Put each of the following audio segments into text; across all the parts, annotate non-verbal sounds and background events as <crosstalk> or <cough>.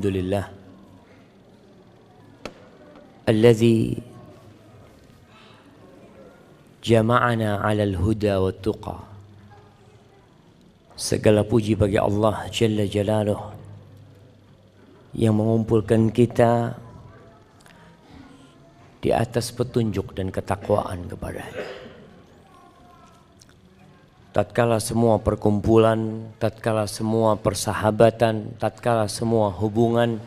الحمد لله الذي jama'ana 'alal huda wat tuqa. Segala puji bagi Allah Jalla Jalaluh yang mengumpulkan kita di atas petunjuk dan ketakwaan kepada-Nya tatkala semua perkumpulan, tatkala semua persahabatan, tatkala semua hubungan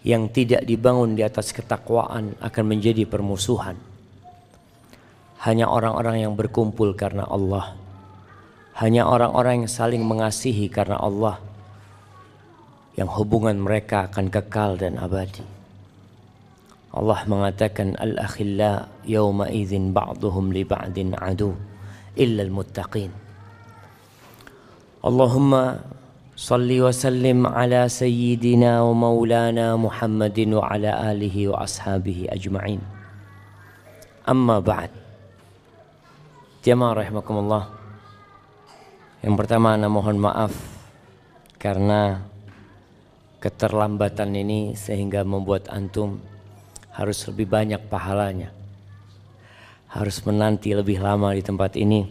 yang tidak dibangun di atas ketakwaan akan menjadi permusuhan. Hanya orang-orang yang berkumpul karena Allah, hanya orang-orang yang saling mengasihi karena Allah, yang hubungan mereka akan kekal dan abadi. Allah mengatakan al-akhilla yawma idzin ba'duhum li ba'din adu illa al Allahumma salli wa sallim ala sayyidina wa maulana muhammadin ala alihi wa ashabihi ajma'in Amma ba'd Jemaah rahimakumullah Yang pertama ana mohon maaf Karena Keterlambatan ini sehingga membuat antum harus lebih banyak pahalanya harus menanti lebih lama di tempat ini.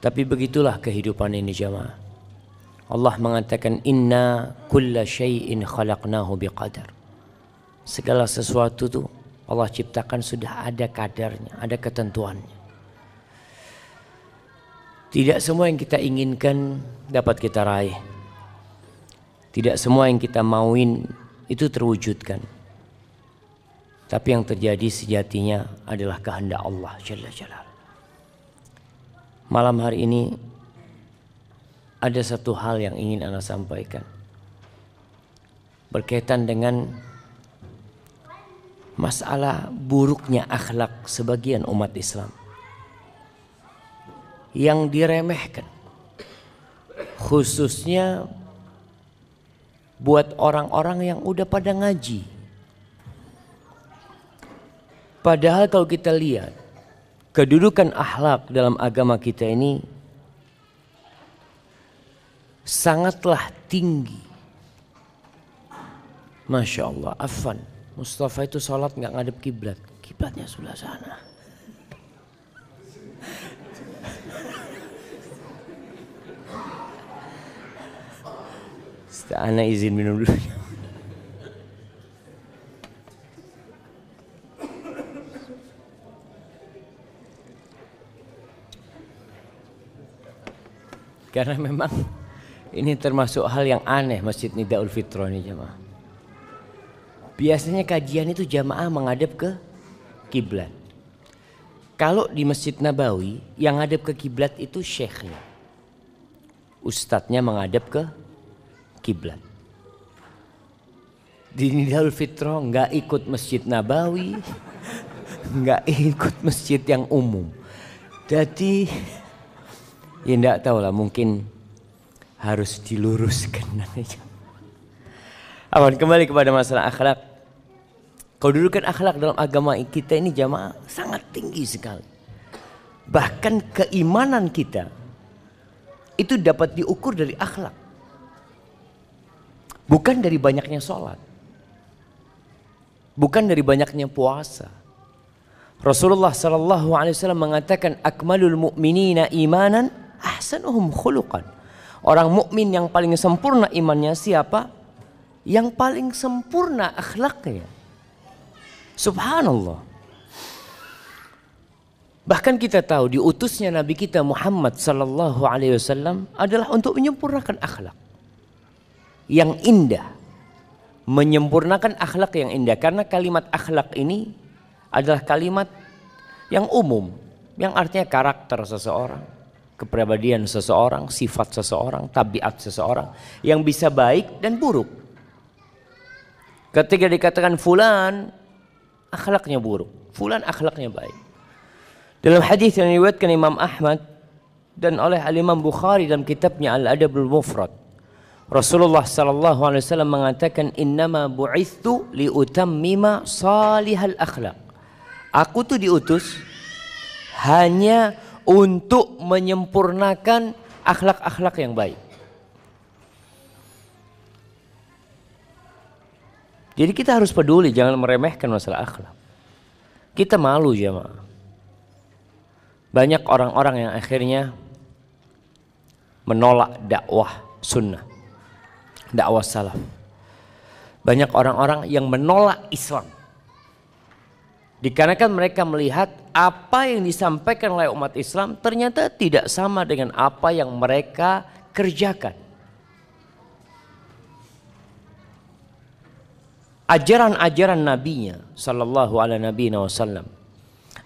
Tapi begitulah kehidupan ini jemaah. Allah mengatakan inna kulla syai'in khalaqnahu biqadar. Segala sesuatu tuh Allah ciptakan sudah ada kadarnya, ada ketentuannya. Tidak semua yang kita inginkan dapat kita raih. Tidak semua yang kita mauin itu terwujudkan. Tapi yang terjadi sejatinya adalah kehendak Allah Jalla Jalal. Malam hari ini ada satu hal yang ingin Anda sampaikan. Berkaitan dengan masalah buruknya akhlak sebagian umat Islam yang diremehkan khususnya buat orang-orang yang udah pada ngaji Padahal kalau kita lihat kedudukan akhlak dalam agama kita ini sangatlah tinggi. Masya Allah, Afan. Mustafa itu sholat nggak ngadep kiblat. Kiblatnya sebelah sana. Anak izin minum dulu. karena memang ini termasuk hal yang aneh Masjid Nidaul Fitron ini jamaah. Biasanya kajian itu jamaah menghadap ke kiblat. Kalau di Masjid Nabawi yang hadap ke kiblat itu syekhnya. Ustadznya menghadap ke kiblat. Di Nidaul Fitron nggak ikut Masjid Nabawi, <laughs> nggak ikut masjid yang umum. Jadi ya enggak tahu lah mungkin harus diluruskan Awan <laughs> kembali kepada masalah akhlak. Kalau dulu akhlak dalam agama kita ini jamaah sangat tinggi sekali. Bahkan keimanan kita itu dapat diukur dari akhlak. Bukan dari banyaknya sholat. Bukan dari banyaknya puasa. Rasulullah Shallallahu Alaihi Wasallam mengatakan akmalul mu'minina imanan ahsanuhum khuluqan. Orang mukmin yang paling sempurna imannya siapa? Yang paling sempurna akhlaknya. Subhanallah. Bahkan kita tahu diutusnya Nabi kita Muhammad sallallahu alaihi wasallam adalah untuk menyempurnakan akhlak yang indah. Menyempurnakan akhlak yang indah karena kalimat akhlak ini adalah kalimat yang umum yang artinya karakter seseorang kepribadian seseorang, sifat seseorang, tabiat seseorang yang bisa baik dan buruk. Ketika dikatakan fulan akhlaknya buruk, fulan akhlaknya baik. Dalam hadis yang diriwayatkan Imam Ahmad dan oleh Al Imam Bukhari dalam kitabnya Al Adabul Mufrad, Rasulullah sallallahu alaihi wasallam mengatakan innama bu'ithu liutammima salihal akhlak. Aku tuh diutus hanya untuk menyempurnakan akhlak-akhlak yang baik. Jadi kita harus peduli, jangan meremehkan masalah akhlak. Kita malu jemaah. Banyak orang-orang yang akhirnya menolak dakwah sunnah, dakwah salaf. Banyak orang-orang yang menolak Islam. Dikarenakan mereka melihat apa yang disampaikan oleh umat Islam ternyata tidak sama dengan apa yang mereka kerjakan. Ajaran-ajaran nabinya sallallahu alaihi nabi wasallam.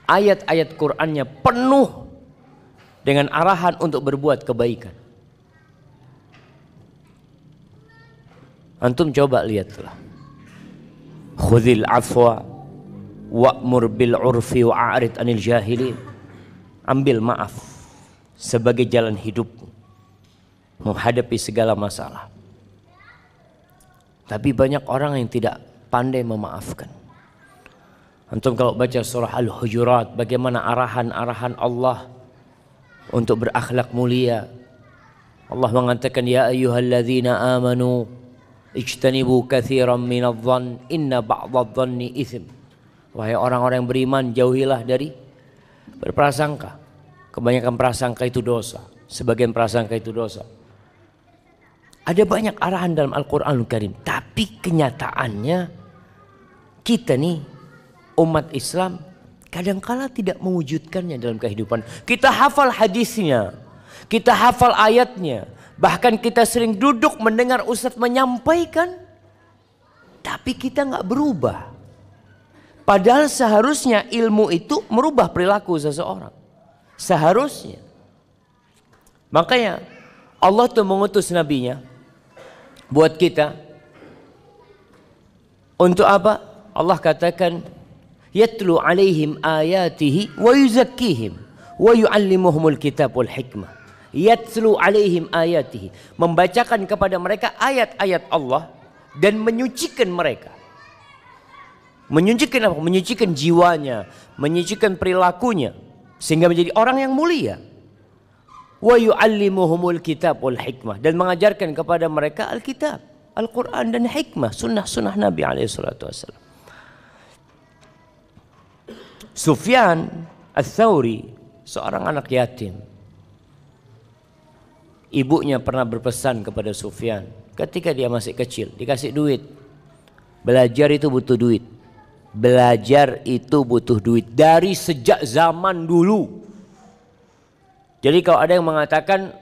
Ayat-ayat Qur'annya penuh dengan arahan untuk berbuat kebaikan. Antum coba lihatlah. Khudil afwa wa'mur bil urfi wa'arid anil jahilin ambil maaf sebagai jalan hidupmu menghadapi segala masalah tapi banyak orang yang tidak pandai memaafkan antum kalau baca surah al-hujurat bagaimana arahan-arahan Allah untuk berakhlak mulia Allah mengatakan ya ayyuhalladzina amanu ijtanibu katsiran minadh-dhann inna ba'dadh-dhanni itsm Wahai orang-orang yang beriman, jauhilah dari berprasangka. Kebanyakan prasangka itu dosa. Sebagian prasangka itu dosa. Ada banyak arahan dalam al quran Al Karim. Tapi kenyataannya kita nih umat Islam kadangkala tidak mewujudkannya dalam kehidupan. Kita hafal hadisnya. Kita hafal ayatnya. Bahkan kita sering duduk mendengar Ustadz menyampaikan. Tapi kita nggak berubah. Padahal seharusnya ilmu itu merubah perilaku seseorang. Seharusnya. Makanya Allah tuh mengutus nabinya buat kita. Untuk apa? Allah katakan yatlu alaihim ayatihi wa yuzakkihim wa yuallimuhumul kitab wal hikmah. Yatlu alaihim ayatihi. Membacakan kepada mereka ayat-ayat Allah dan menyucikan mereka. Menyucikan apa? Menyucikan jiwanya, menyucikan perilakunya sehingga menjadi orang yang mulia. Wa yu'allimuhumul kitab wal hikmah dan mengajarkan kepada mereka Alkitab, Al-Qur'an dan hikmah, sunnah-sunnah Nabi alaihi salatu wasallam. Sufyan ats seorang anak yatim. Ibunya pernah berpesan kepada Sufyan ketika dia masih kecil, dikasih duit. Belajar itu butuh duit belajar itu butuh duit dari sejak zaman dulu. Jadi kalau ada yang mengatakan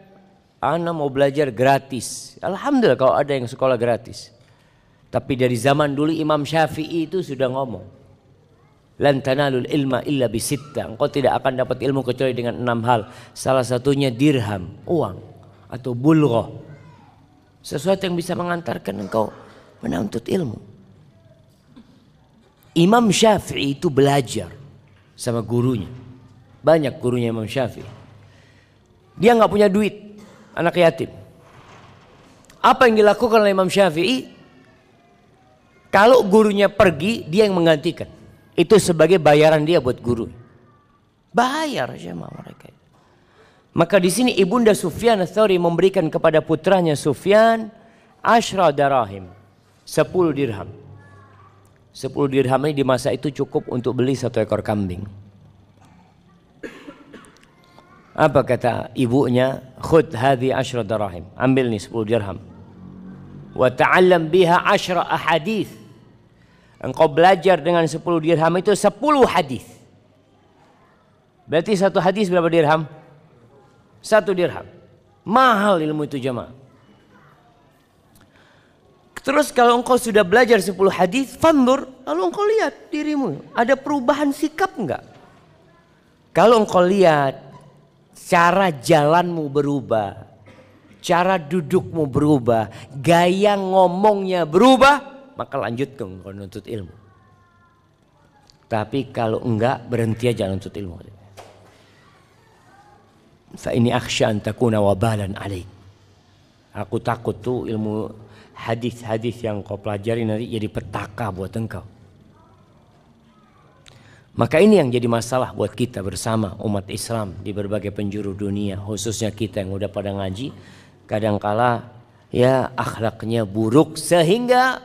Ana mau belajar gratis. Alhamdulillah kalau ada yang sekolah gratis. Tapi dari zaman dulu Imam Syafi'i itu sudah ngomong. Lan tanalul ilma illa bisitta. Engkau tidak akan dapat ilmu kecuali dengan enam hal. Salah satunya dirham, uang atau bulghah. Sesuatu yang bisa mengantarkan engkau menuntut ilmu. Imam Syafi'i itu belajar sama gurunya. Banyak gurunya Imam Syafi'i. Dia nggak punya duit, anak yatim. Apa yang dilakukan oleh Imam Syafi'i? Kalau gurunya pergi, dia yang menggantikan. Itu sebagai bayaran dia buat guru. Bayar sama mereka. Maka di sini Ibunda Sufyan Thori memberikan kepada putranya Sufyan Ashra darahim, sepuluh dirham. 10 dirham ini di masa itu cukup untuk beli satu ekor kambing. Apa kata ibunya? Khud hadhi asyra darahim. Ambil nih 10 dirham. Wa ta'allam biha asyra ahadith. Engkau belajar dengan 10 dirham itu 10 hadis. Berarti satu hadis berapa dirham? Satu dirham. Mahal ilmu itu jemaah. Terus kalau engkau sudah belajar 10 hadis, fandur, lalu engkau lihat dirimu, ada perubahan sikap enggak? Kalau engkau lihat cara jalanmu berubah, cara dudukmu berubah, gaya ngomongnya berubah, maka lanjut ke engkau nuntut ilmu. Tapi kalau enggak berhenti aja nuntut ilmu. Fa ini akhsya an takuna wabalan alaik. Aku takut tuh ilmu hadis-hadis yang kau pelajari nanti jadi petaka buat engkau. Maka ini yang jadi masalah buat kita bersama umat Islam di berbagai penjuru dunia, khususnya kita yang udah pada ngaji, kadangkala ya akhlaknya buruk sehingga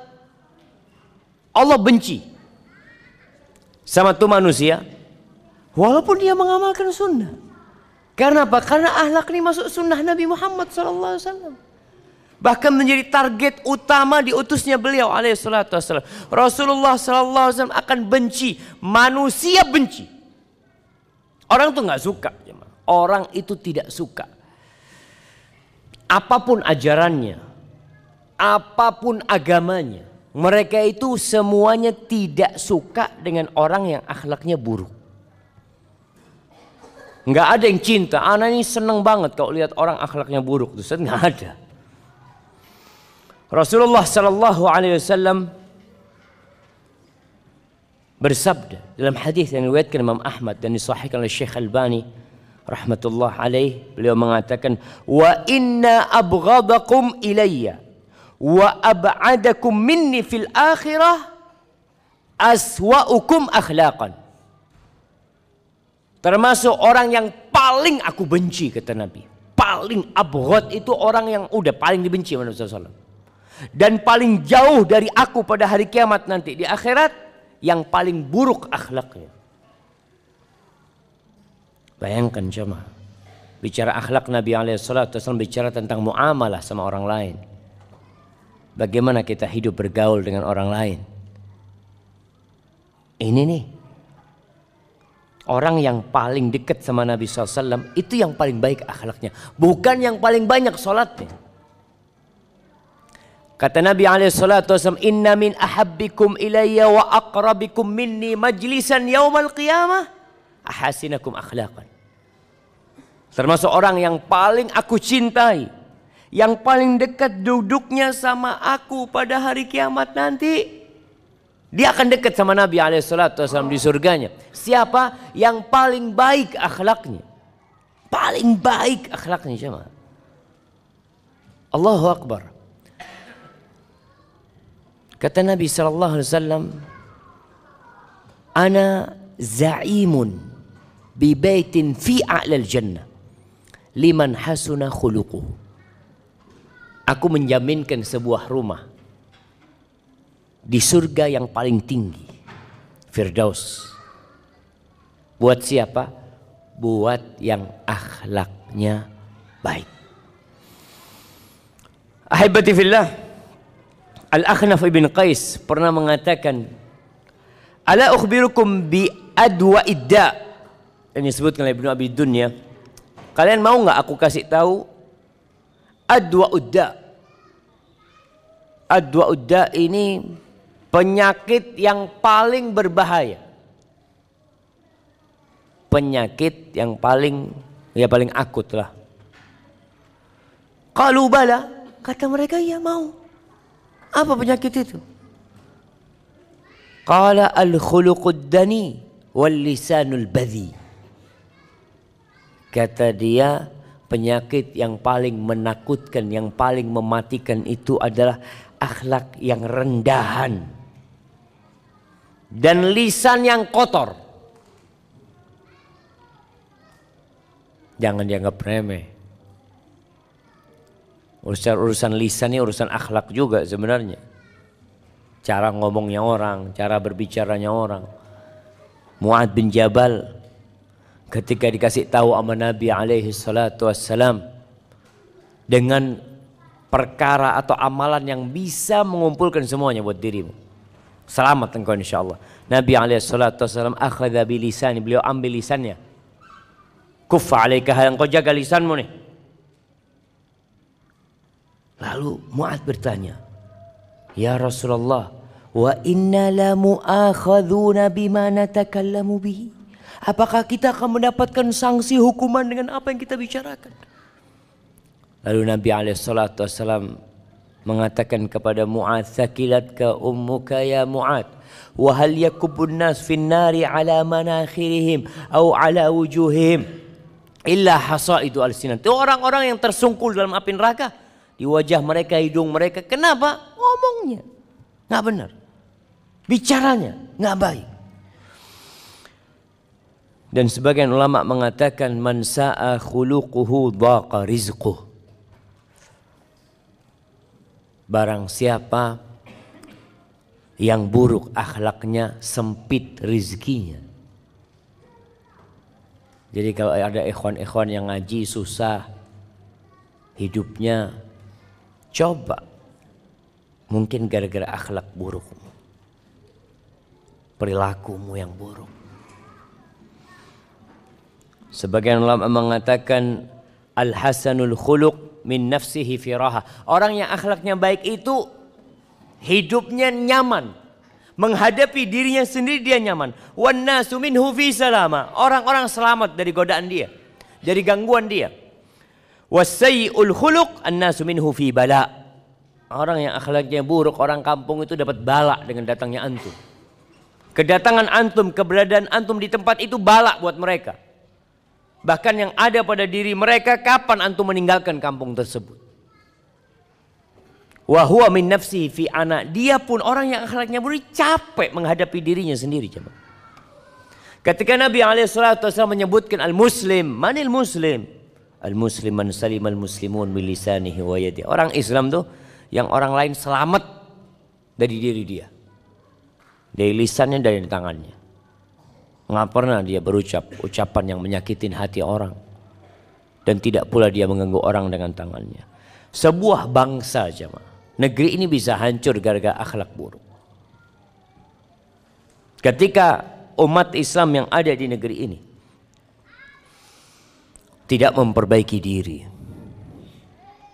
Allah benci sama tuh manusia walaupun dia mengamalkan sunnah. Karena apa? Karena akhlak ini masuk sunnah Nabi Muhammad SAW. Bahkan menjadi target utama diutusnya beliau alaihissalatu wassalam. Rasulullah sallallahu alaihi wasallam akan benci, manusia benci. Orang tuh nggak suka, orang itu tidak suka. Apapun ajarannya, apapun agamanya, mereka itu semuanya tidak suka dengan orang yang akhlaknya buruk. Nggak ada yang cinta. Anak ini seneng banget kalau lihat orang akhlaknya buruk. tuh nggak ada. Rasulullah sallallahu alaihi wasallam bersabda dalam hadis yang diriwayatkan Imam Ahmad dan disahihkan oleh Syekh Albani rahmatullah alaih beliau mengatakan wa inna abghadakum ilayya wa ab'adakum minni fil akhirah aswa'ukum akhlaqan termasuk orang yang paling aku benci kata Nabi paling abghad itu orang yang udah paling dibenci Nabi sallallahu alaihi wasallam dan paling jauh dari aku pada hari kiamat nanti di akhirat yang paling buruk akhlaknya. Bayangkan jemaah. Bicara akhlak Nabi Alaihissalam bicara tentang muamalah sama orang lain. Bagaimana kita hidup bergaul dengan orang lain. Ini nih. Orang yang paling dekat sama Nabi SAW itu yang paling baik akhlaknya. Bukan yang paling banyak sholatnya. Kata Nabi SAW, Inna min ahabbikum ilayya wa akrabikum minni majlisan yaumal qiyamah. Ahasinakum akhlaqan. Termasuk orang yang paling aku cintai. Yang paling dekat duduknya sama aku pada hari kiamat nanti. Dia akan dekat sama Nabi SAW di surganya. Siapa yang paling baik akhlaknya. Paling baik akhlaknya jemaah. Allahu Akbar. Kata Nabi sallallahu alaihi wasallam, "Ana za'imun bi baitin fi a'lal jannah liman hasuna khuluquh." Aku menjaminkan sebuah rumah di surga yang paling tinggi, Firdaus. Buat siapa? Buat yang akhlaknya baik. Ahibati fillah, Al-Akhnaf ibn Qais pernah mengatakan, "Ala ukhbirukum bi adwa idda." Ini disebutkan oleh Ibnu Abi Dunya. Kalian mau nggak aku kasih tahu adwa udda? Adwa udda ini penyakit yang paling berbahaya. Penyakit yang paling ya paling akut lah. Kalau bala, kata mereka ya mau. Apa penyakit itu? Qala al-khuluqud wal lisanul badhi. Kata dia penyakit yang paling menakutkan, yang paling mematikan itu adalah akhlak yang rendahan. Dan lisan yang kotor. Jangan dianggap remeh. Urusan urusan lisan ini urusan akhlak juga sebenarnya. Cara ngomongnya orang, cara berbicaranya orang. Muad bin Jabal ketika dikasih tahu sama Nabi alaihi salatu wassalam dengan perkara atau amalan yang bisa mengumpulkan semuanya buat dirimu. Selamat engkau insyaallah. Nabi alaihi salatu wassalam akhadha bilisani, beliau ambil lisannya. Kuffa alaika hal engkau jaga lisanmu nih. Lalu Mu'ad bertanya, Ya Rasulullah, wa inna la mu'akhadhuna bima natakallamu bihi. Apakah kita akan mendapatkan sanksi hukuman dengan apa yang kita bicarakan? Lalu Nabi SAW mengatakan kepada Mu'ad, Thakilatka ummuka ya Mu'ad. Wahal yakubun nas fin nari ala manakhirihim au ala wujuhim. Illa hasaidu al-sinan. Itu orang-orang yang tersungkul dalam api neraka di wajah mereka, hidung mereka. Kenapa? Ngomongnya nggak benar, bicaranya nggak baik. Dan sebagian ulama mengatakan man sa'a khuluquhu dhaqa rizquh. Barang siapa yang buruk akhlaknya sempit rizkinya. Jadi kalau ada ikhwan-ikhwan yang ngaji susah hidupnya Coba mungkin gara-gara akhlak burukmu, perilakumu yang buruk. Sebagian ulama mengatakan al-hasanul khuluq min nafsihi firaha. Orang yang akhlaknya baik itu hidupnya nyaman. Menghadapi dirinya sendiri dia nyaman. Wan nasu minhu Orang-orang selamat dari godaan dia, dari gangguan dia. Wasayyul khuluq annasu minhu fi bala. Orang yang akhlaknya buruk, orang kampung itu dapat bala dengan datangnya antum. Kedatangan antum, keberadaan antum di tempat itu bala buat mereka. Bahkan yang ada pada diri mereka kapan antum meninggalkan kampung tersebut. Wa huwa min nafsi fi anak. Dia pun orang yang akhlaknya buruk capek menghadapi dirinya sendiri, jemaah. Ketika Nabi alaihi menyebutkan al-muslim, manil muslim? al musliman salim salimal muslimun milisanihi wa yadi. Orang Islam tuh yang orang lain selamat dari diri dia. Dari lisannya dari tangannya. Nggak pernah dia berucap ucapan yang menyakitin hati orang. Dan tidak pula dia mengganggu orang dengan tangannya. Sebuah bangsa jemaah. Negeri ini bisa hancur gara-gara akhlak buruk. Ketika umat Islam yang ada di negeri ini tidak memperbaiki diri.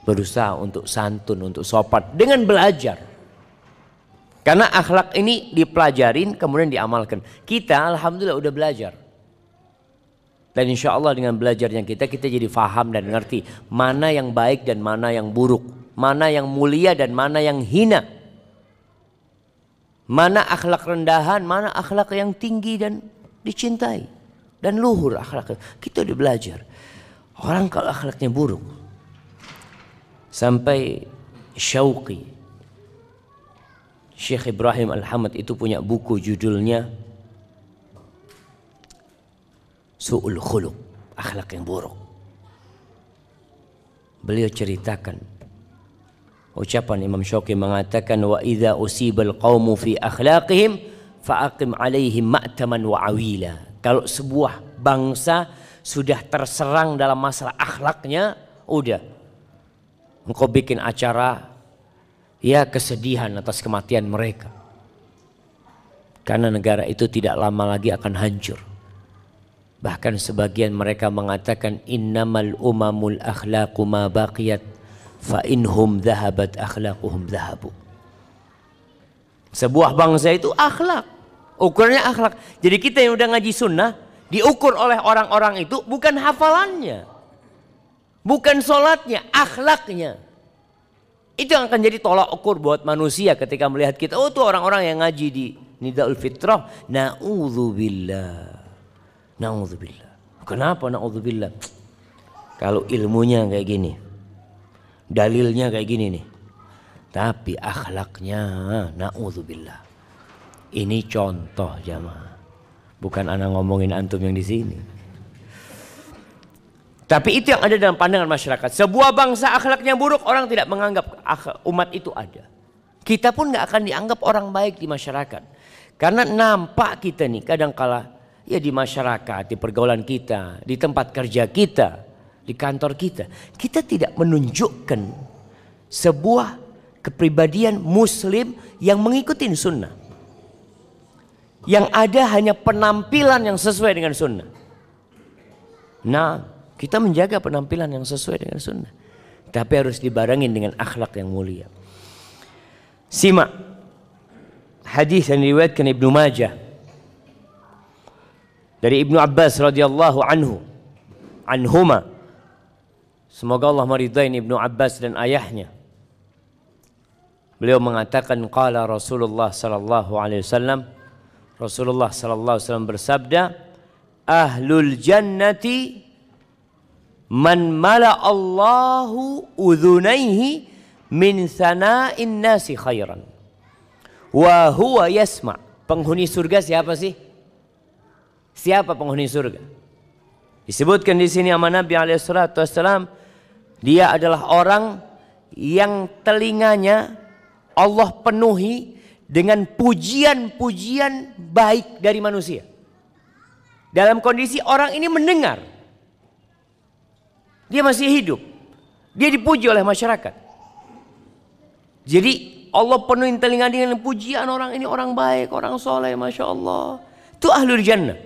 Berusaha untuk santun, untuk sopan dengan belajar. Karena akhlak ini dipelajarin kemudian diamalkan. Kita alhamdulillah udah belajar. Dan insya Allah dengan belajarnya kita, kita jadi faham dan ngerti mana yang baik dan mana yang buruk. Mana yang mulia dan mana yang hina. Mana akhlak rendahan, mana akhlak yang tinggi dan dicintai. Dan luhur akhlak. Kita udah belajar. Orang kalau akhlaknya buruk sampai Syauqi Syekh Ibrahim Al-Hamad itu punya buku judulnya Su'ul Khuluq, akhlak yang buruk. Beliau ceritakan ucapan Imam Syauqi mengatakan wa idza usibal qaumu fi akhlaqihim fa'aqim alaihim ma'taman wa awila. Kalau sebuah bangsa sudah terserang dalam masalah akhlaknya, udah. Engkau bikin acara ya kesedihan atas kematian mereka. Karena negara itu tidak lama lagi akan hancur. Bahkan sebagian mereka mengatakan innamal umamul akhlaqu ma baqiyat fa inhum dhahabat akhlaquhum dhahabu. Sebuah bangsa itu akhlak. Ukurannya akhlak. Jadi kita yang udah ngaji sunnah diukur oleh orang-orang itu bukan hafalannya. Bukan sholatnya, akhlaknya. Itu yang akan jadi tolak ukur buat manusia ketika melihat kita. Oh itu orang-orang yang ngaji di Nidaul Fitrah. Na'udzubillah. Na'udzubillah. Kenapa na'udzubillah? Kalau ilmunya kayak gini. Dalilnya kayak gini nih. Tapi akhlaknya na'udzubillah. Ini contoh jamaah. Bukan anak ngomongin antum yang di sini. Tapi itu yang ada dalam pandangan masyarakat. Sebuah bangsa akhlaknya buruk, orang tidak menganggap umat itu ada. Kita pun nggak akan dianggap orang baik di masyarakat. Karena nampak kita nih kadangkala ya di masyarakat, di pergaulan kita, di tempat kerja kita, di kantor kita. Kita tidak menunjukkan sebuah kepribadian muslim yang mengikuti sunnah. Yang ada hanya penampilan yang sesuai dengan sunnah. Nah, kita menjaga penampilan yang sesuai dengan sunnah. Tapi harus dibarengin dengan akhlak yang mulia. Simak hadis yang diriwayatkan Ibnu Majah dari Ibnu Abbas radhiyallahu anhu anhuma semoga Allah meridai Ibnu Abbas dan ayahnya beliau mengatakan qala Rasulullah sallallahu alaihi wasallam Rasulullah sallallahu alaihi wasallam bersabda, "Ahlul jannati man mala Allahu udhunaihi min sana'in nasi khairan." Wa huwa yasma. Penghuni surga siapa sih? Siapa penghuni surga? Disebutkan di sini sama Nabi alaihissalatu wasallam, dia adalah orang yang telinganya Allah penuhi dengan pujian-pujian baik dari manusia. Dalam kondisi orang ini mendengar. Dia masih hidup. Dia dipuji oleh masyarakat. Jadi Allah penuhi telinga dengan pujian orang ini orang baik, orang soleh, masya Allah. Itu ahlul jannah.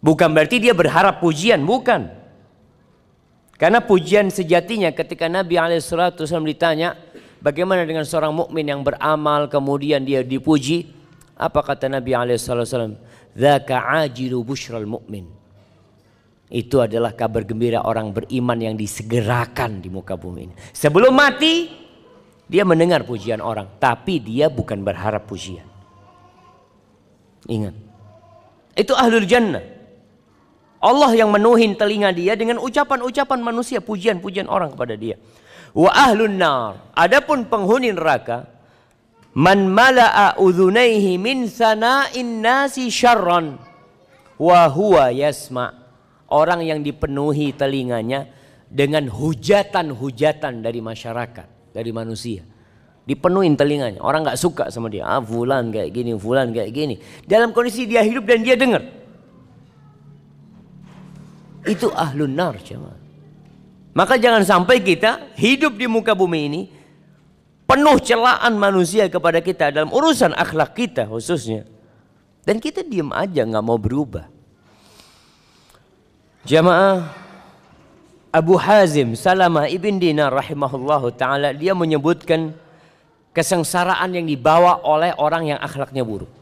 Bukan berarti dia berharap pujian, bukan. Karena pujian sejatinya ketika Nabi SAW ditanya, Bagaimana dengan seorang mukmin yang beramal kemudian dia dipuji? Apa kata Nabi SAW? Zaka ajiru bushral mukmin. Itu adalah kabar gembira orang beriman yang disegerakan di muka bumi ini. Sebelum mati, dia mendengar pujian orang, tapi dia bukan berharap pujian. Ingat, itu ahlul jannah. Allah yang menuhin telinga dia dengan ucapan-ucapan manusia, pujian-pujian orang kepada dia wa ahlun nar. Adapun penghuni neraka man mala'a udhunaihi min sana'in nasi syarran wa huwa yasma. Orang yang dipenuhi telinganya dengan hujatan-hujatan dari masyarakat, dari manusia. Dipenuhin telinganya. Orang nggak suka sama dia. Ah, fulan kayak gini, fulan kayak gini. Dalam kondisi dia hidup dan dia dengar. Itu ahlun nar, jemaah. Maka jangan sampai kita hidup di muka bumi ini penuh celaan manusia kepada kita dalam urusan akhlak kita khususnya. Dan kita diam aja nggak mau berubah. Jamaah Abu Hazim Salamah ibn Dina rahimahullahu taala dia menyebutkan kesengsaraan yang dibawa oleh orang yang akhlaknya buruk.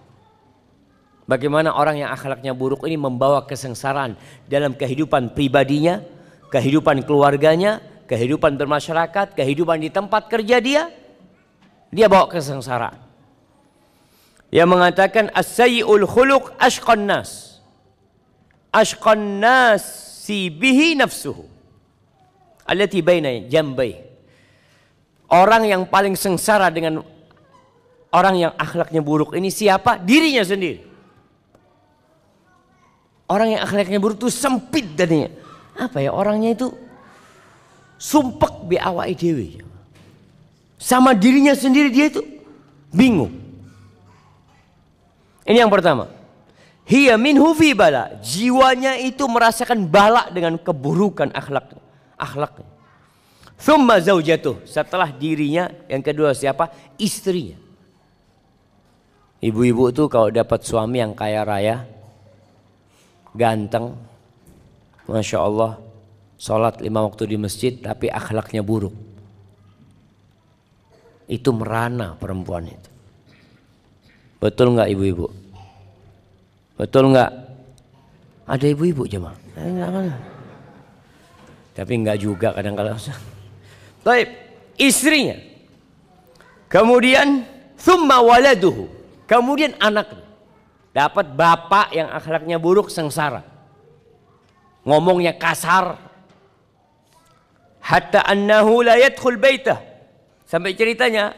Bagaimana orang yang akhlaknya buruk ini membawa kesengsaraan dalam kehidupan pribadinya, kehidupan keluarganya, kehidupan bermasyarakat, kehidupan di tempat kerja dia, dia bawa kesengsaraan. Dia mengatakan as sayyul khuluq ashqan nas. Ashqan nas si bihi nafsuhu. Allati baina jambai. Orang yang paling sengsara dengan orang yang akhlaknya buruk ini siapa? Dirinya sendiri. Orang yang akhlaknya buruk itu sempit darinya apa ya orangnya itu sumpek bi awake idewi Sama dirinya sendiri dia itu bingung. Ini yang pertama. Hiya min hufi bala. Jiwanya itu merasakan balak dengan keburukan akhlak akhlaknya. Thumma zaujatuh. Setelah dirinya, yang kedua siapa? Istrinya. Ibu-ibu tuh kalau dapat suami yang kaya raya, ganteng, Masya Allah Sholat lima waktu di masjid tapi akhlaknya buruk Itu merana perempuan itu Betul nggak ibu-ibu? Betul nggak? Ada ibu-ibu jemaah. Eh, tapi nggak juga kadang kadang <laughs> Tapi istrinya. Kemudian thumma waladuhu. Kemudian anaknya. Dapat bapak yang akhlaknya buruk sengsara ngomongnya kasar hatta annahu la yadkhul baitah sampai ceritanya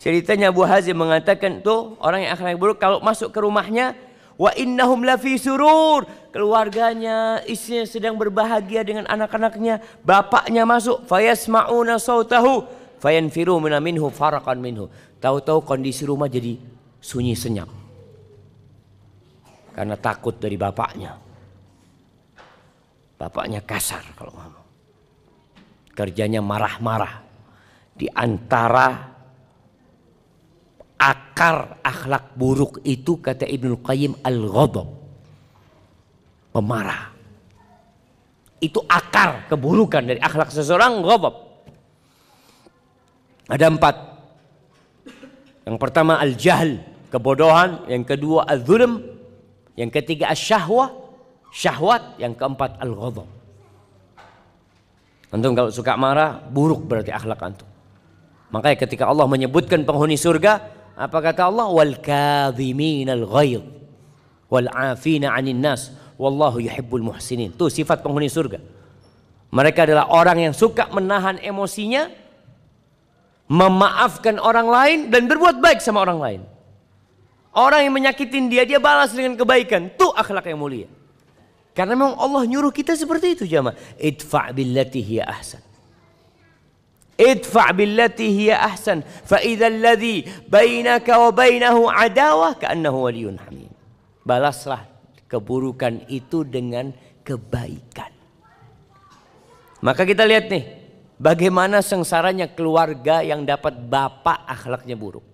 ceritanya Abu Hazim mengatakan tuh orang yang akhlak buruk kalau masuk ke rumahnya wa innahum la fi surur keluarganya istrinya sedang berbahagia dengan anak-anaknya bapaknya masuk fayasmauna sautahu fayanfiru minhu farakan minhu tahu-tahu kondisi rumah jadi sunyi senyap karena takut dari bapaknya Bapaknya kasar kalau ngomong. Kerjanya marah-marah. Di antara akar akhlak buruk itu kata Ibnu Qayyim al-ghadab. Pemarah. Itu akar keburukan dari akhlak seseorang ghadab. Ada empat. Yang pertama al-jahl, kebodohan, yang kedua al-zulm, yang ketiga syahwah syahwat, yang keempat al-ghadab. Antum kalau suka marah, buruk berarti akhlak antum. Makanya ketika Allah menyebutkan penghuni surga, apa kata Allah? Wal al ghaidh wal afina 'anil nas wallahu yuhibbul muhsinin. Itu sifat penghuni surga. Mereka adalah orang yang suka menahan emosinya, memaafkan orang lain dan berbuat baik sama orang lain. Orang yang menyakitin dia, dia balas dengan kebaikan. Itu akhlak yang mulia. Karena memang Allah nyuruh kita seperti itu jamaah. Idfa' billati hiya ahsan. Idfa' billati hiya ahsan. Fa idza ladzi bainaka wa bainahu adawah ka'annahu waliyun hamim. Balaslah keburukan itu dengan kebaikan. Maka kita lihat nih, bagaimana sengsaranya keluarga yang dapat bapak akhlaknya buruk.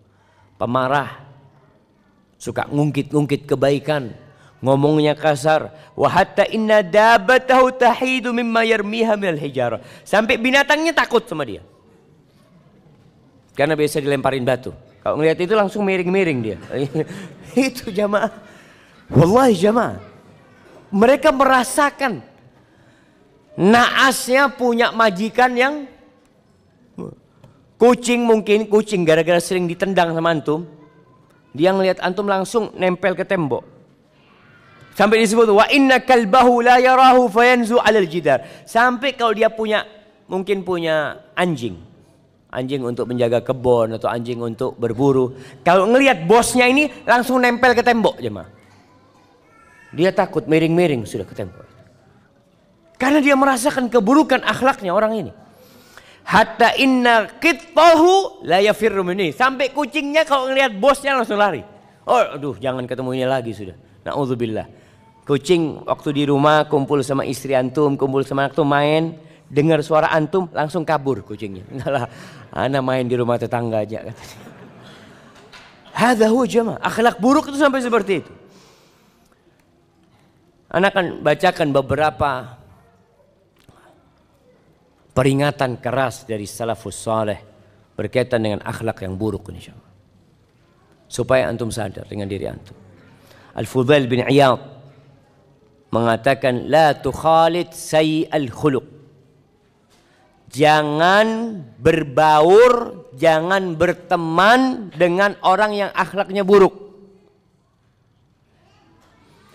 Pemarah, suka ngungkit-ngungkit kebaikan, ngomongnya kasar wahatta inna dabatahu tahidu mimma yarmiha minal hijara sampai binatangnya takut sama dia karena biasa dilemparin batu kalau ngelihat itu langsung miring-miring dia <laughs> itu jamaah wallahi jamaah mereka merasakan naasnya punya majikan yang kucing mungkin kucing gara-gara sering ditendang sama antum dia ngelihat antum langsung nempel ke tembok Sampai disebut wa inna kalbahu la yarahu fayanzu alal jidar. Sampai kalau dia punya mungkin punya anjing. Anjing untuk menjaga kebun atau anjing untuk berburu. Kalau ngelihat bosnya ini langsung nempel ke tembok jemaah. Dia takut miring-miring sudah ke tembok. Karena dia merasakan keburukan akhlaknya orang ini. Hatta inna kitfahu la yafirru minni. Sampai kucingnya kalau ngelihat bosnya langsung lari. Oh, aduh, jangan ketemu ini lagi sudah. Nauzubillah. Kucing waktu di rumah kumpul sama istri antum, kumpul sama anak antum main, dengar suara antum langsung kabur kucingnya. <laughs> Enggak lah, anak main di rumah tetangga aja katanya. Hadha huwa Akhlak buruk itu sampai seperti itu. Anak akan bacakan beberapa peringatan keras dari salafus saleh berkaitan dengan akhlak yang buruk insyaallah. Supaya antum sadar dengan diri antum. Al-Fudail bin Iyad mengatakan la tukhalid al khuluq. Jangan berbaur, jangan berteman dengan orang yang akhlaknya buruk.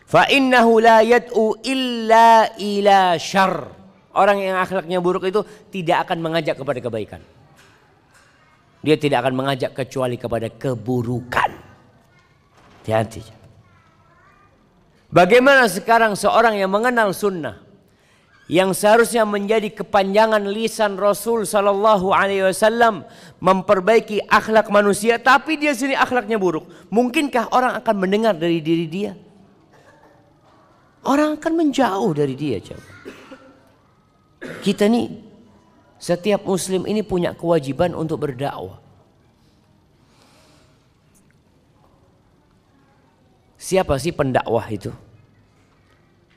Fa innahu la yad'u illa ila syarr. Orang yang akhlaknya buruk itu tidak akan mengajak kepada kebaikan. Dia tidak akan mengajak kecuali kepada keburukan. Hati-hati. Bagaimana sekarang seorang yang mengenal sunnah yang seharusnya menjadi kepanjangan lisan Rasul Sallallahu Alaihi Wasallam memperbaiki akhlak manusia, tapi dia sini akhlaknya buruk. Mungkinkah orang akan mendengar dari diri dia? Orang akan menjauh dari dia. Coba. Kita nih, setiap Muslim ini punya kewajiban untuk berdakwah. Siapa sih pendakwah itu?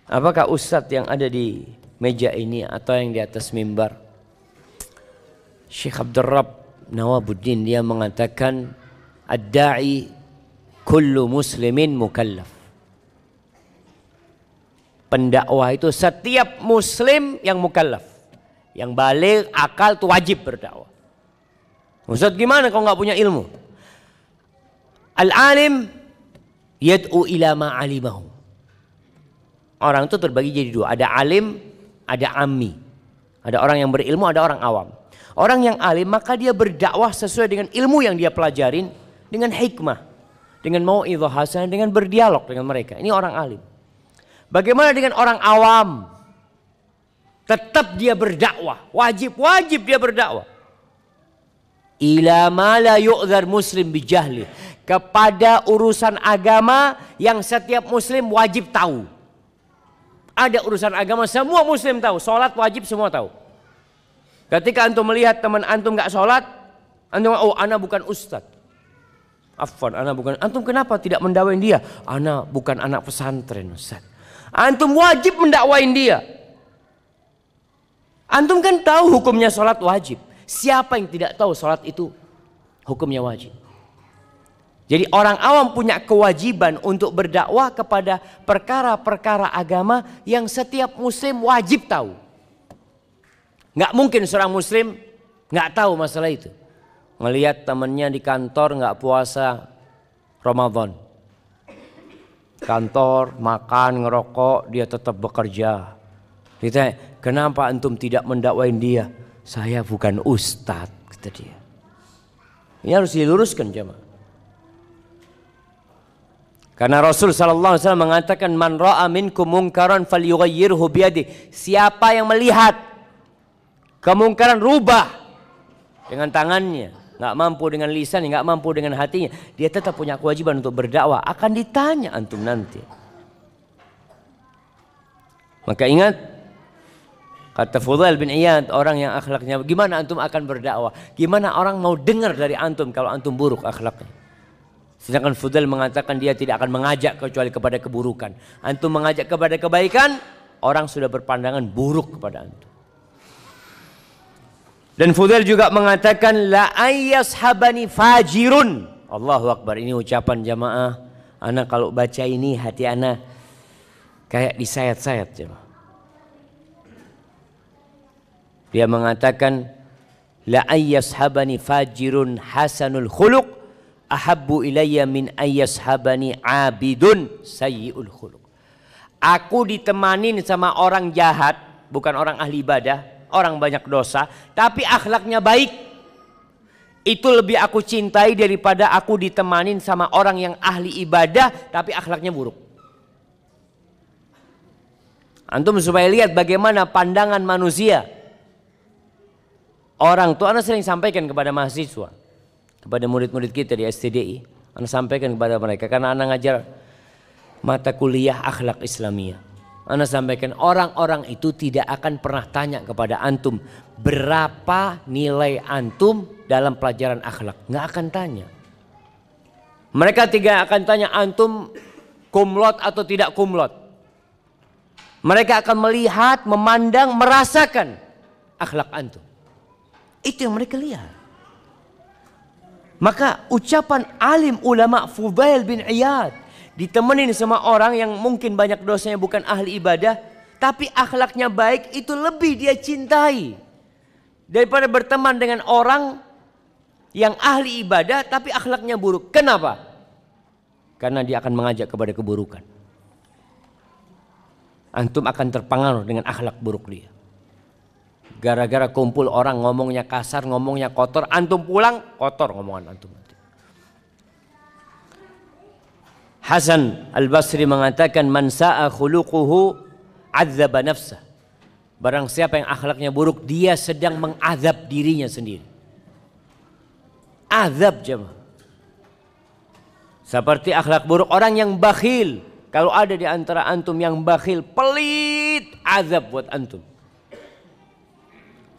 Apakah ustadz yang ada di meja ini atau yang di atas mimbar? Syekh Abdurrahman Nawabuddin dia mengatakan ad-da'i kullu muslimin mukallaf. Pendakwah itu setiap muslim yang mukallaf. Yang balik akal itu wajib berdakwah. Ustaz gimana Kau nggak punya ilmu? Al-alim Yad'u ila ma'alimahu. Orang itu terbagi jadi dua. Ada alim, ada ami. Ada orang yang berilmu, ada orang awam. Orang yang alim maka dia berdakwah sesuai dengan ilmu yang dia pelajarin. Dengan hikmah. Dengan mau hasanah, dengan berdialog dengan mereka. Ini orang alim. Bagaimana dengan orang awam? Tetap dia berdakwah. Wajib-wajib dia berdakwah ila ma la muslim bijahli kepada urusan agama yang setiap muslim wajib tahu ada urusan agama semua muslim tahu sholat wajib semua tahu ketika antum melihat teman antum nggak sholat antum oh ana bukan ustad afwan ana bukan antum kenapa tidak mendakwain dia ana bukan anak pesantren ustad antum wajib mendakwain dia antum kan tahu hukumnya sholat wajib Siapa yang tidak tahu sholat itu hukumnya wajib? Jadi orang awam punya kewajiban untuk berdakwah kepada perkara-perkara agama yang setiap muslim wajib tahu. Nggak mungkin seorang muslim nggak tahu masalah itu. Melihat temannya di kantor nggak puasa Ramadan. Kantor, makan, ngerokok, dia tetap bekerja. Ditanya, kenapa antum tidak mendakwain dia? Saya bukan ustadz, kata dia. Ini harus diluruskan jemaah. Karena Rasul sallallahu alaihi wasallam mengatakan man ra'a minkum mungkaran falyughayyirhu biyadi. Siapa yang melihat kemungkaran rubah dengan tangannya, nggak mampu dengan lisan, nggak mampu dengan hatinya, dia tetap punya kewajiban untuk berdakwah. Akan ditanya antum nanti. Maka ingat Kata Fudail bin Iyad, orang yang akhlaknya gimana antum akan berdakwah? Gimana orang mau dengar dari antum kalau antum buruk akhlaknya? Sedangkan Fudail mengatakan dia tidak akan mengajak kecuali kepada keburukan. Antum mengajak kepada kebaikan, orang sudah berpandangan buruk kepada antum. Dan Fudail juga mengatakan la ayyashabani fajirun. Allahu akbar. Ini ucapan jamaah. Anak kalau baca ini hati anak kayak disayat-sayat jemaah. Dia mengatakan la ayyashabani fajirun hasanul khuluq ahabbu ilayya min ayyashabani abidun sayyiul khuluq. Aku ditemanin sama orang jahat, bukan orang ahli ibadah, orang banyak dosa, tapi akhlaknya baik. Itu lebih aku cintai daripada aku ditemanin sama orang yang ahli ibadah tapi akhlaknya buruk. Antum supaya lihat bagaimana pandangan manusia orang tua Anda sering sampaikan kepada mahasiswa, kepada murid-murid kita di STDI, anak sampaikan kepada mereka karena anak ngajar mata kuliah akhlak Islamiyah. Anak sampaikan orang-orang itu tidak akan pernah tanya kepada antum berapa nilai antum dalam pelajaran akhlak. Nggak akan tanya. Mereka tidak akan tanya antum kumlot atau tidak kumlot. Mereka akan melihat, memandang, merasakan akhlak antum. Itu yang mereka lihat. Maka ucapan alim ulama Fudail bin Iyad ditemenin sama orang yang mungkin banyak dosanya bukan ahli ibadah tapi akhlaknya baik itu lebih dia cintai daripada berteman dengan orang yang ahli ibadah tapi akhlaknya buruk. Kenapa? Karena dia akan mengajak kepada keburukan. Antum akan terpengaruh dengan akhlak buruk dia. Gara-gara kumpul orang ngomongnya kasar, ngomongnya kotor, antum pulang kotor ngomongan antum. Hasan Al-Basri mengatakan man sa'a khuluquhu azaba nafsah. Barang siapa yang akhlaknya buruk, dia sedang mengazab dirinya sendiri. Azab jemaah. Seperti akhlak buruk orang yang bakhil. Kalau ada di antara antum yang bakhil, pelit azab buat antum.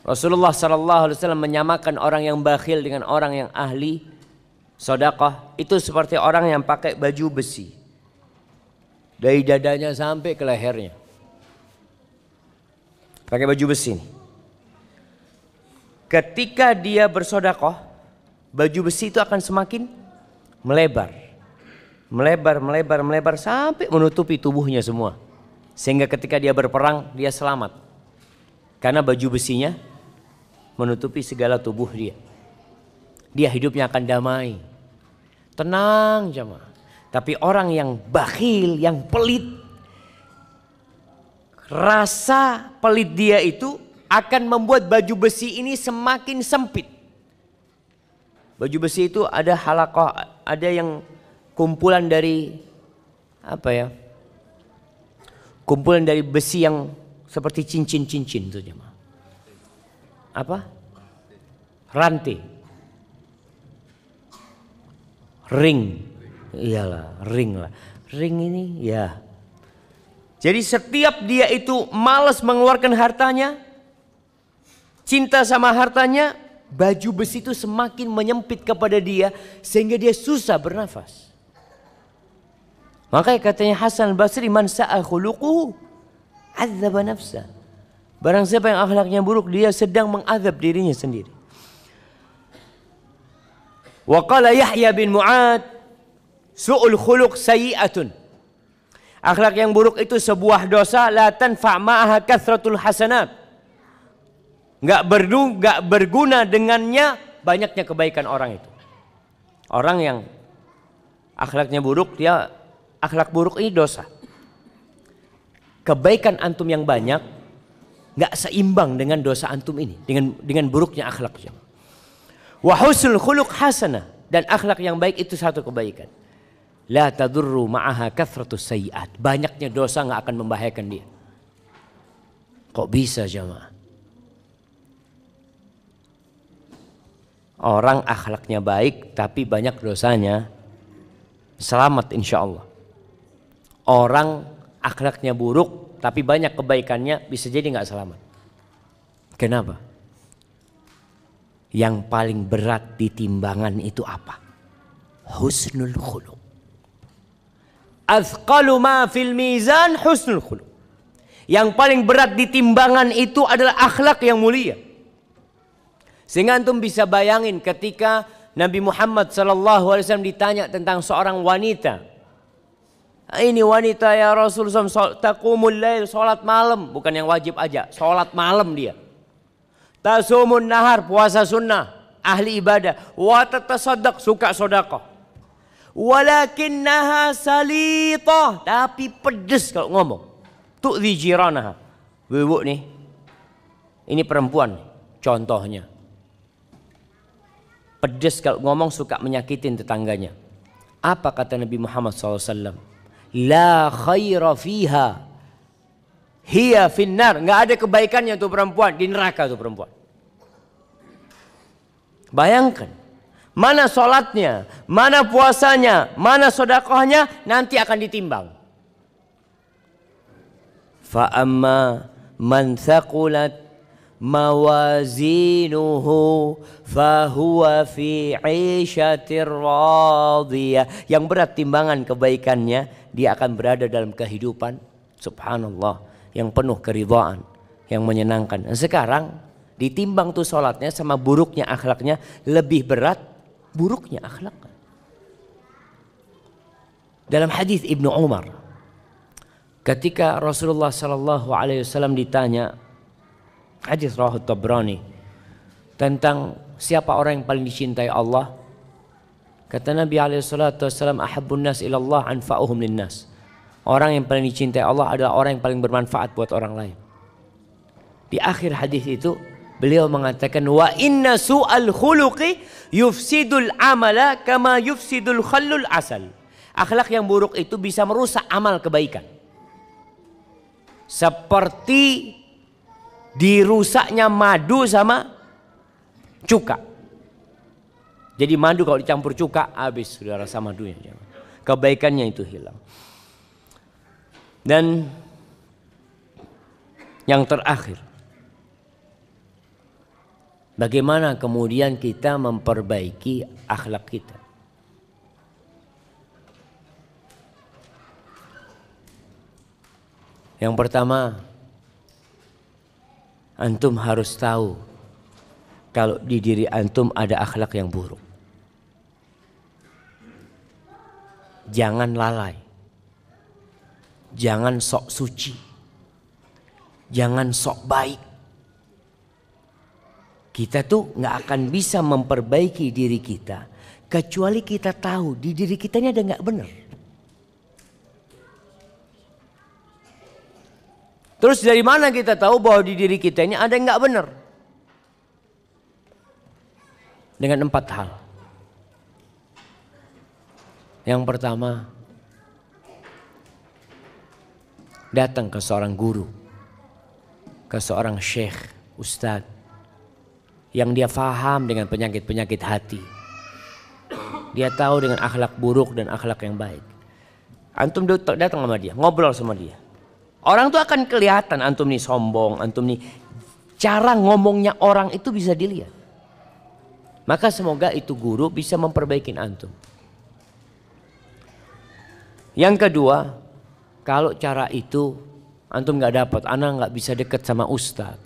Rasulullah Shallallahu Alaihi Wasallam menyamakan orang yang bakhil dengan orang yang ahli sodakoh itu seperti orang yang pakai baju besi dari dadanya sampai ke lehernya pakai baju besi nih. ketika dia bersodakoh baju besi itu akan semakin melebar melebar melebar melebar sampai menutupi tubuhnya semua sehingga ketika dia berperang dia selamat karena baju besinya menutupi segala tubuh dia. Dia hidupnya akan damai. Tenang jemaah. Tapi orang yang bakhil, yang pelit, rasa pelit dia itu akan membuat baju besi ini semakin sempit. Baju besi itu ada halakoh, ada yang kumpulan dari apa ya? Kumpulan dari besi yang seperti cincin-cincin itu jemaah apa? ranting Ring. Iyalah, ring lah. Ring ini ya. Jadi setiap dia itu malas mengeluarkan hartanya, cinta sama hartanya, baju besi itu semakin menyempit kepada dia sehingga dia susah bernafas. Makanya katanya Hasan Basri man sa'a khuluquhu nafsa. Barang siapa yang akhlaknya buruk, dia sedang mengazab dirinya sendiri. Wa qala Yahya bin Mu'ad, su'ul khuluq sayyi'atun. Akhlak yang buruk itu sebuah dosa la tanfa' ma'aha kathratul hasanat. Enggak berdu, enggak berguna dengannya banyaknya kebaikan orang itu. Orang yang akhlaknya buruk, dia akhlak buruk ini dosa. Kebaikan antum yang banyak nggak seimbang dengan dosa antum ini, dengan dengan buruknya akhlaknya jemaah. Wa husnul khuluq dan akhlak yang baik itu satu kebaikan. La tadurru ma'aha kathratus sayiat. Banyaknya dosa nggak akan membahayakan dia. Kok bisa jamaah Orang akhlaknya baik tapi banyak dosanya selamat insyaallah Orang akhlaknya buruk tapi banyak kebaikannya bisa jadi nggak selamat. Kenapa? Yang paling berat di timbangan itu apa? Husnul khuluq. Azqalu ma fil mizan husnul khuluq. Yang paling berat di timbangan itu adalah akhlak yang mulia. Sehingga antum bisa bayangin ketika Nabi Muhammad SAW ditanya tentang seorang wanita ini wanita ya Rasul taqumul lail salat malam, bukan yang wajib aja, salat malam dia. Tasumun nahar puasa sunnah, ahli ibadah, wa tatasaddaq suka sedekah. Walakinnaha salita, tapi pedes kalau ngomong. Tu'dhi jiranaha. Wibu nih. Ini perempuan contohnya. Pedes kalau ngomong suka menyakitin tetangganya. Apa kata Nabi Muhammad SAW? la khaira fiha hiya finnar nggak ada kebaikannya tuh perempuan di neraka tuh perempuan bayangkan mana sholatnya mana puasanya mana sodakohnya nanti akan ditimbang fa'amma man thaqulat mawazinuhu fahuwa fi 'ishatir radiyah yang berat timbangan kebaikannya dia akan berada dalam kehidupan subhanallah yang penuh keridhaan, yang menyenangkan. Dan sekarang ditimbang tuh sholatnya sama buruknya akhlaknya lebih berat buruknya akhlak. Dalam hadis Ibnu Umar ketika Rasulullah Shallallahu alaihi wasallam ditanya hadis Rahut Tabrani tentang siapa orang yang paling dicintai Allah Kata Nabi Alaihissalam, Ahabbun nas ilallah anfa'uhum linnas. Orang yang paling dicintai Allah adalah orang yang paling bermanfaat buat orang lain. Di akhir hadis itu beliau mengatakan wa inna su'al khuluqi yufsidul amala kama yufsidul khallul asal. Akhlak yang buruk itu bisa merusak amal kebaikan. Seperti dirusaknya madu sama cuka. Jadi madu kalau dicampur cuka habis sudah rasa madunya. Kebaikannya itu hilang. Dan yang terakhir Bagaimana kemudian kita memperbaiki akhlak kita? Yang pertama, antum harus tahu kalau di diri antum ada akhlak yang buruk. Jangan lalai. Jangan sok suci. Jangan sok baik. Kita tuh nggak akan bisa memperbaiki diri kita kecuali kita tahu di diri kita ini ada nggak benar. Terus dari mana kita tahu bahwa di diri kita ini ada yang nggak benar? Dengan empat hal. Yang pertama, datang ke seorang guru, ke seorang syekh, ustadz, yang dia faham dengan penyakit-penyakit hati. Dia tahu dengan akhlak buruk dan akhlak yang baik. Antum datang sama dia, ngobrol sama dia. Orang tuh akan kelihatan antum nih sombong, antum nih cara ngomongnya orang itu bisa dilihat. Maka semoga itu guru bisa memperbaiki antum. Yang kedua, kalau cara itu antum nggak dapat, anak nggak bisa dekat sama ustad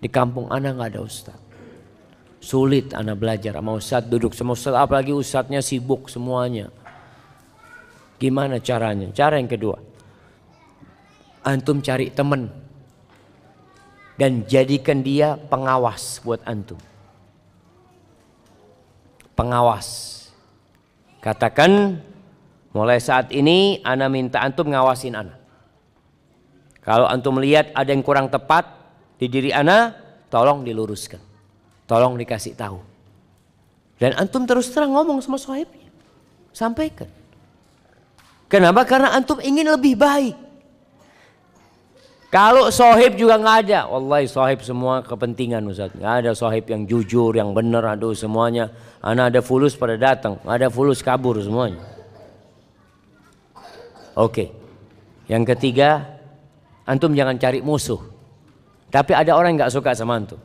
Di kampung anak nggak ada ustad, Sulit anak belajar sama ustad duduk sama ustad apalagi ustadnya sibuk semuanya. Gimana caranya? Cara yang kedua, antum cari teman dan jadikan dia pengawas buat antum. Pengawas. Katakan Mulai saat ini Ana minta antum ngawasin Ana. Kalau antum melihat ada yang kurang tepat di diri Ana, tolong diluruskan. Tolong dikasih tahu. Dan antum terus terang ngomong sama sohibnya. Sampaikan. Kenapa? Karena antum ingin lebih baik. Kalau sohib juga nggak ada, wallahi sohib semua kepentingan Ustaz. Nggak ada sohib yang jujur, yang benar, aduh semuanya. Anak ada fulus pada datang, ada fulus kabur semuanya. Oke. Yang ketiga, antum jangan cari musuh. Tapi ada orang yang gak suka sama antum.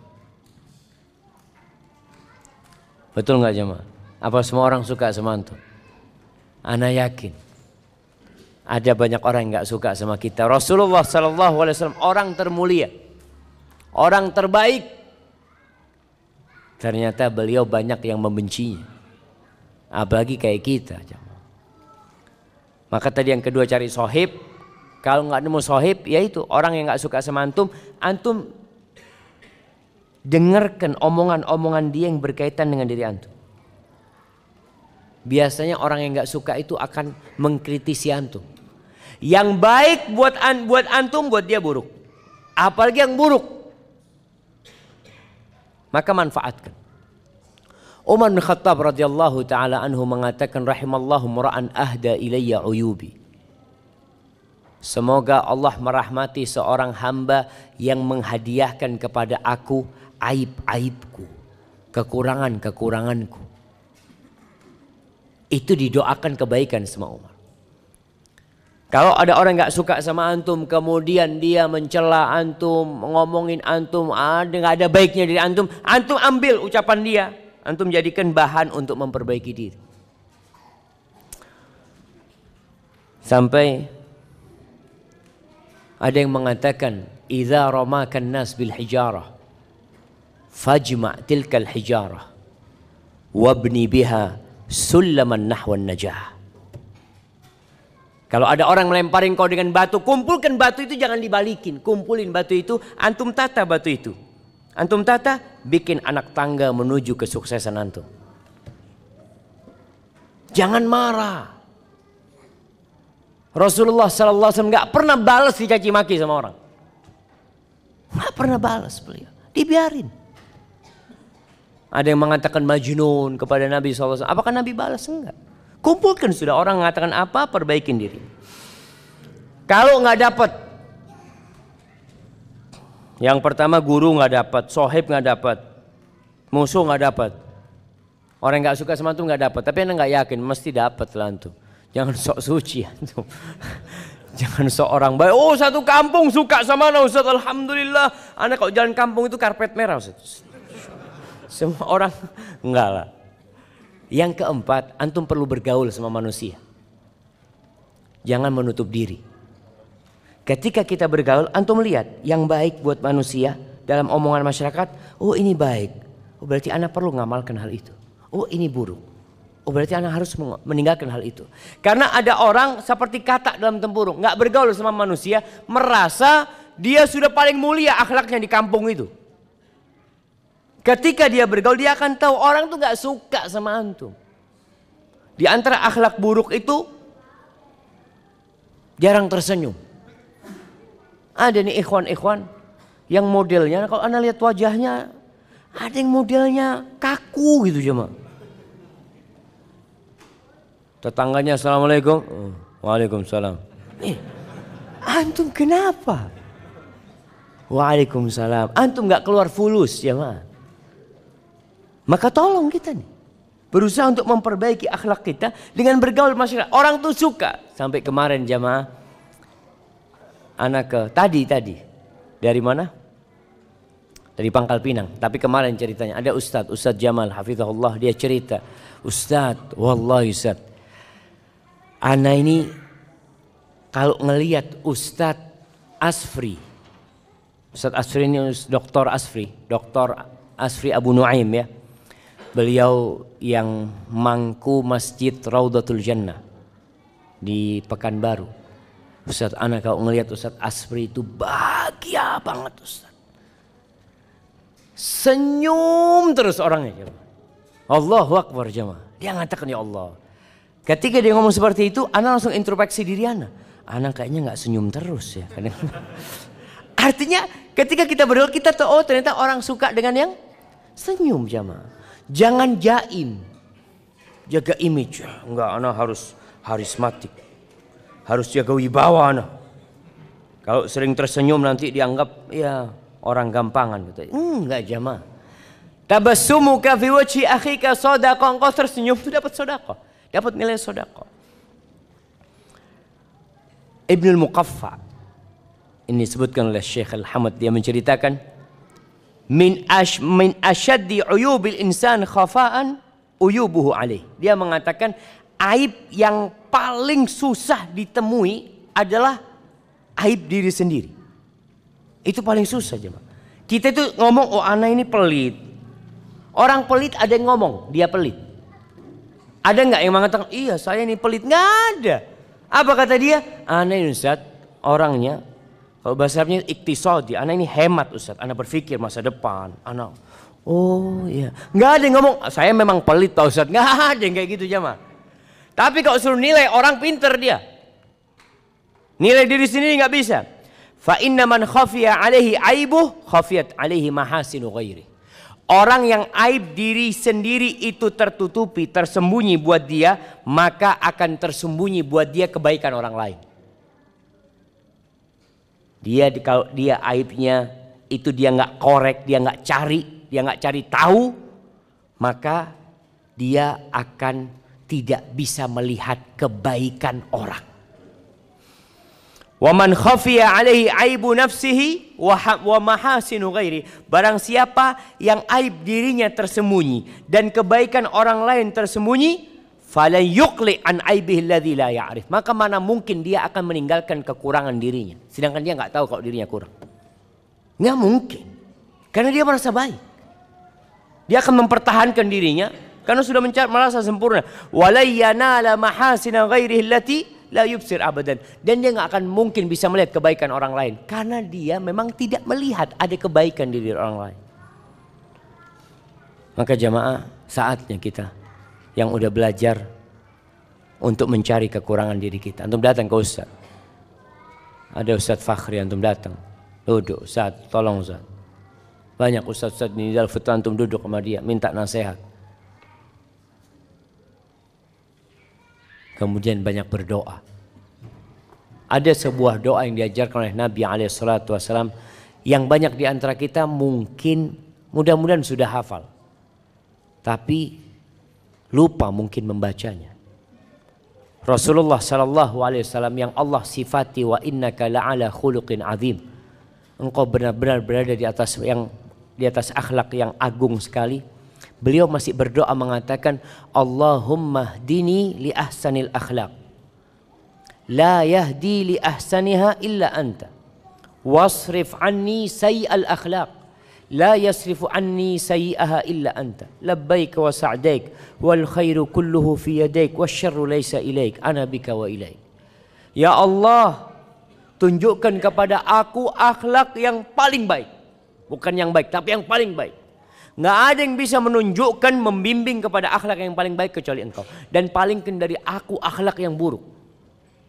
Betul nggak jemaah? Apa semua orang suka sama antum? Ana yakin ada banyak orang yang gak suka sama kita. Rasulullah Shallallahu Alaihi Wasallam orang termulia, orang terbaik. Ternyata beliau banyak yang membencinya. Apalagi kayak kita. Maka tadi yang kedua cari sohib. Kalau nggak nemu sohib, ya itu orang yang nggak suka semantum, antum, antum dengarkan omongan-omongan dia yang berkaitan dengan diri antum. Biasanya orang yang nggak suka itu akan mengkritisi antum. Yang baik buat an, buat antum buat dia buruk. Apalagi yang buruk. Maka manfaatkan. Umar bin Khattab radhiyallahu taala anhu mengatakan rahimallahu mura'an ahda ilayya uyubi. Semoga Allah merahmati seorang hamba yang menghadiahkan kepada aku aib-aibku, kekurangan-kekuranganku. Itu didoakan kebaikan sama Umar. Kalau ada orang nggak suka sama antum, kemudian dia mencela antum, ngomongin antum, ada ah, nggak ada baiknya dari antum, antum ambil ucapan dia, antum jadikan bahan untuk memperbaiki diri. Sampai ada yang mengatakan idza ramakan nas bil hijarah fajma' tilka al hijarah wabni biha sulaman nahwan najah. Kalau ada orang melemparin kau dengan batu, kumpulkan batu itu jangan dibalikin. Kumpulin batu itu, antum tata batu itu. Antum tata bikin anak tangga menuju kesuksesan antum. Jangan marah. Rasulullah Sallallahu Alaihi Wasallam nggak pernah balas dicaci maki sama orang. Enggak pernah balas beliau. Dibiarin. Ada yang mengatakan majnun kepada Nabi SAW. Apakah Nabi balas? Enggak. Kumpulkan sudah orang mengatakan apa, perbaikin diri. Kalau nggak dapat, yang pertama guru nggak dapat, sohib nggak dapat, musuh nggak dapat. Orang nggak suka sama tuh nggak dapat, tapi anda nggak yakin mesti dapat lah antum. Jangan sok suci antum. <laughs> Jangan sok orang baik. Oh satu kampung suka sama anak Ustaz. Alhamdulillah. Anda kalau jalan kampung itu karpet merah Ustaz. Semua orang enggak <laughs> lah. Yang keempat, antum perlu bergaul sama manusia. Jangan menutup diri. Ketika kita bergaul, antum lihat yang baik buat manusia dalam omongan masyarakat, oh ini baik. Oh berarti anak perlu ngamalkan hal itu. Oh ini buruk. Oh berarti anak harus meninggalkan hal itu. Karena ada orang seperti kata dalam tempurung, nggak bergaul sama manusia, merasa dia sudah paling mulia akhlaknya di kampung itu. Ketika dia bergaul, dia akan tahu orang tuh nggak suka sama antum. Di antara akhlak buruk itu jarang tersenyum. Ada nih ikhwan-ikhwan yang modelnya kalau Anda lihat wajahnya ada yang modelnya kaku gitu cuma. Tetangganya assalamualaikum, oh, waalaikumsalam. Eh, antum kenapa? Waalaikumsalam. Antum nggak keluar fulus ya ma. Maka tolong kita nih. Berusaha untuk memperbaiki akhlak kita dengan bergaul masyarakat. Orang tuh suka. Sampai kemarin jamaah anak ke tadi tadi dari mana? Dari Pangkal Pinang. Tapi kemarin ceritanya ada Ustadz Ustadz Jamal Hafizahullah dia cerita Ustadz, wallahi Ustadz, Ana ini kalau ngelihat Ustadz Asfri, Ustadz Asfri ini Doktor Asfri, Doktor Asfri Abu Nuaim ya. Beliau yang mangku masjid Raudatul Jannah di Pekanbaru Ustaz anak kau ngelihat Ustaz Asfri itu bahagia banget Ustadz. Senyum terus orangnya. Allahu Akbar jemaah. Dia ngatakan ya Allah. Ketika dia ngomong seperti itu, anak langsung introspeksi diri anak. Anak kayaknya nggak senyum terus ya. <laughs> Artinya ketika kita berdoa kita tahu oh ternyata orang suka dengan yang senyum jemaah. Jangan jaim. Jaga image. Enggak, anak harus harismatik harus jaga wibawa nah. Kalau sering tersenyum nanti dianggap ya orang gampangan gitu. Hmm, enggak jamaah. Tabassumuka fi wajhi akhika sadaqah. Engkau tersenyum itu dapat sedekah, dapat nilai sedekah. Ibnu Muqaffa ini disebutkan oleh Syekh Al-Hamad dia menceritakan min ash min ashaddi uyubil insan khafaan uyubuhu alaih. Dia mengatakan aib yang paling susah ditemui adalah aib diri sendiri. Itu paling susah jemaah. Kita itu ngomong oh anak ini pelit. Orang pelit ada yang ngomong dia pelit. Ada nggak yang mengatakan iya saya ini pelit nggak ada. Apa kata dia? Anak ini Ustaz orangnya kalau bahasa Arabnya iktisodi, anak ini hemat Ustaz, anak berpikir masa depan, anak Oh iya, nggak ada yang ngomong saya memang pelit Pak Ustaz, nggak ada yang kayak gitu jemaah. Tapi kalau suruh nilai orang pinter dia. Nilai diri sendiri nggak bisa. Fa inna man khafiya alaihi aibuh khafiyat alaihi mahasinu ghairi. Orang yang aib diri sendiri itu tertutupi, tersembunyi buat dia, maka akan tersembunyi buat dia kebaikan orang lain. Dia kalau dia aibnya itu dia nggak korek, dia nggak cari, dia nggak cari tahu, maka dia akan tidak bisa melihat kebaikan orang. Waman khafiya alaihi aibu nafsihi wa mahasinu ghairi. Barang siapa yang aib dirinya tersembunyi dan kebaikan orang lain tersembunyi, falan yuqli an aibihi alladhi la ya'rif. Maka mana mungkin dia akan meninggalkan kekurangan dirinya sedangkan dia nggak tahu kalau dirinya kurang. Nggak mungkin. Karena dia merasa baik. Dia akan mempertahankan dirinya karena sudah mencari merasa sempurna. Walayyana mahasina ghairi allati la yubsir abadan. Dan dia nggak akan mungkin bisa melihat kebaikan orang lain. Karena dia memang tidak melihat ada kebaikan di diri orang lain. Maka jamaah saatnya kita yang udah belajar untuk mencari kekurangan diri kita. Antum datang ke Ustaz. Ada Ustaz Fakhri antum datang. Duduk Ustaz, tolong Ustaz. Banyak Ustaz-Ustaz di Dal Antum duduk sama dia, minta nasihat. kemudian banyak berdoa. Ada sebuah doa yang diajarkan oleh Nabi Alaihissalam yang banyak di antara kita mungkin mudah-mudahan sudah hafal. Tapi lupa mungkin membacanya. Rasulullah Shallallahu Alaihi Wasallam yang Allah sifati wa inna ala khuluqin azim. Engkau benar-benar berada di atas yang di atas akhlak yang agung sekali. Beliau masih berdoa mengatakan Allahumma hdini li ahsanil akhlaq. La yahdi li ahsaniha illa anta. Wasrif anni sayyi'al akhlaq. la anni illa anta عني wa إلا wal khairu kulluhu fi كله في يديك والشر ليس ana أنا wa وإليك ya Allah tunjukkan kepada aku akhlak yang paling baik bukan yang baik tapi yang paling baik Nggak ada yang bisa menunjukkan, membimbing kepada akhlak yang paling baik kecuali engkau. Dan palingkan dari aku akhlak yang buruk.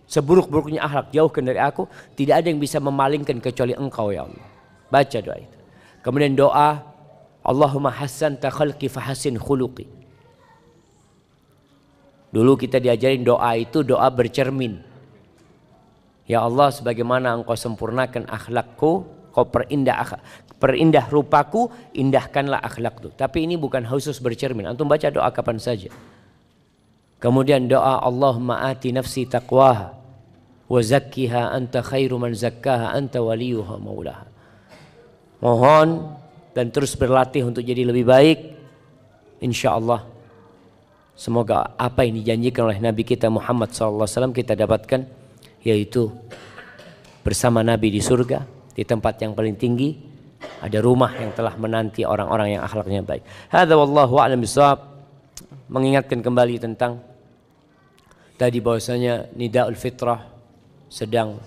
Seburuk-buruknya akhlak, jauhkan dari aku. Tidak ada yang bisa memalingkan kecuali engkau ya Allah. Baca doa itu. Kemudian doa, Allahumma hassan khalqi fahasin khuluqi. Dulu kita diajarin doa itu doa bercermin. Ya Allah sebagaimana engkau sempurnakan akhlakku, Kau perindah perindah rupaku, indahkanlah akhlak tuh. Tapi ini bukan khusus bercermin. Antum baca doa kapan saja. Kemudian doa Allahumma ati nafsi taqwaha wa zakkiha anta khairu man zakkaha anta waliyuha maulaha. Mohon dan terus berlatih untuk jadi lebih baik. Insya Allah Semoga apa yang dijanjikan oleh Nabi kita Muhammad SAW kita dapatkan yaitu bersama Nabi di surga, di tempat yang paling tinggi ada rumah yang telah menanti orang-orang yang akhlaknya baik. Hadza wallahu a'lam Mengingatkan kembali tentang tadi bahwasanya nidaul fitrah sedang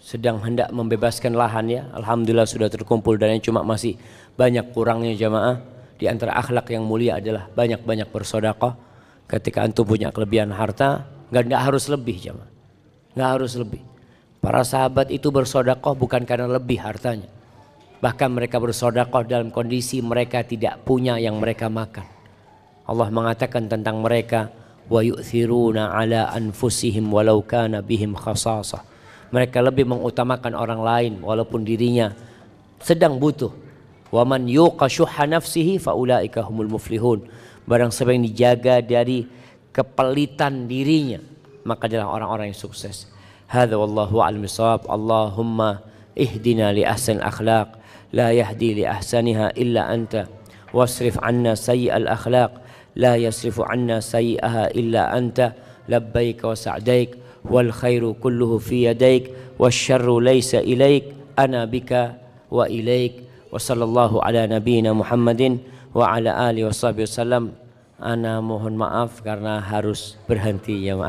sedang hendak membebaskan lahan ya. Alhamdulillah sudah terkumpul dan yang cuma masih banyak kurangnya jamaah. Di antara akhlak yang mulia adalah banyak-banyak persaudaraan. Ketika antum punya kelebihan harta, nggak harus lebih jamaah. Nggak harus lebih. Para sahabat itu bersodakoh bukan karena lebih hartanya. Bahkan mereka bersodakoh dalam kondisi mereka tidak punya yang mereka makan. Allah mengatakan tentang mereka wa yu'thiruna ala anfusihim walau kana bihim khasasah. Mereka lebih mengutamakan orang lain walaupun dirinya sedang butuh. Wa man yuqa syuhha nafsihi faulaika humul muflihun. Barang siapa yang dijaga dari kepelitan dirinya, maka adalah orang-orang yang sukses. هذا والله أعلم الصواب اللهم اهدنا لأحسن الأخلاق لا يهدي لأحسنها إلا أنت واصرف عنا سيء الأخلاق لا يصرف عنا سيئها إلا أنت لبيك وسعديك والخير كله في يديك والشر ليس إليك أنا بك وإليك وصلى الله على نبينا محمد وعلى آله وصحبه وسلم أنا مهن معاف karena harus berhenti ya ما